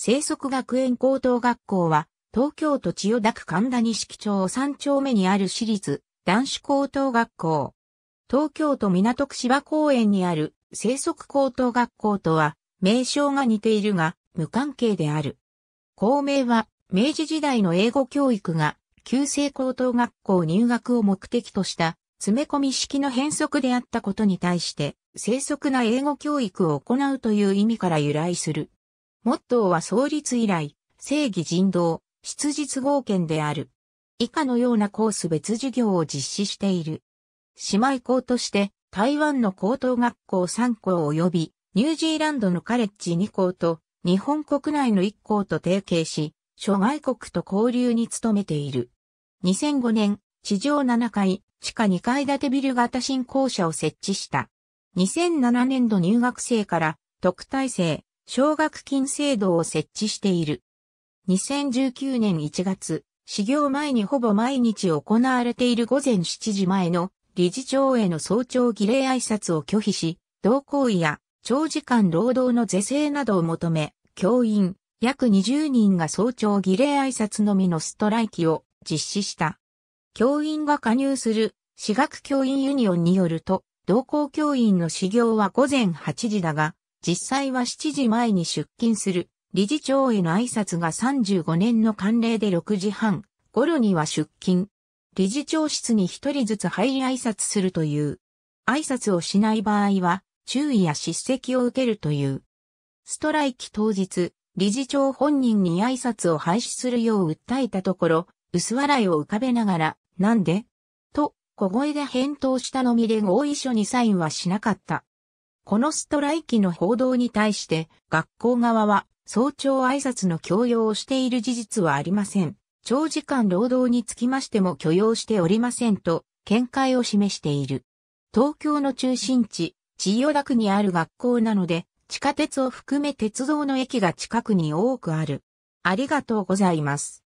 生息学園高等学校は、東京都千代田区神田錦町3丁目にある私立男子高等学校。東京都港区芝公園にある生息高等学校とは、名称が似ているが、無関係である。校名は、明治時代の英語教育が、旧制高等学校入学を目的とした、詰め込み式の変則であったことに対して、生息な英語教育を行うという意味から由来する。モットーは創立以来、正義人道、質実合憲である。以下のようなコース別授業を実施している。姉妹校として、台湾の高等学校3校及び、ニュージーランドのカレッジ2校と、日本国内の1校と提携し、諸外国と交流に努めている。2005年、地上7階、地下2階建てビル型新校舎を設置した。2007年度入学生から、特待生、奨学金制度を設置している。2019年1月、始業前にほぼ毎日行われている午前7時前の理事長への早朝儀礼挨拶を拒否し、同行為や長時間労働の是正などを求め、教員約20人が早朝儀礼挨拶のみのストライキを実施した。教員が加入する私学教員ユニオンによると、同行教員の始業は午前8時だが、実際は7時前に出勤する。理事長への挨拶が35年の慣例で6時半頃には出勤。理事長室に一人ずつ入り挨拶するという。挨拶をしない場合は注意や叱責を受けるという。ストライキ当日、理事長本人に挨拶を廃止するよう訴えたところ、薄笑いを浮かべながら、なんでと、小声で返答したのみで合意書にサインはしなかった。このストライキの報道に対して学校側は早朝挨拶の強要をしている事実はありません。長時間労働につきましても許容しておりませんと見解を示している。東京の中心地、千代田区にある学校なので、地下鉄を含め鉄道の駅が近くに多くある。ありがとうございます。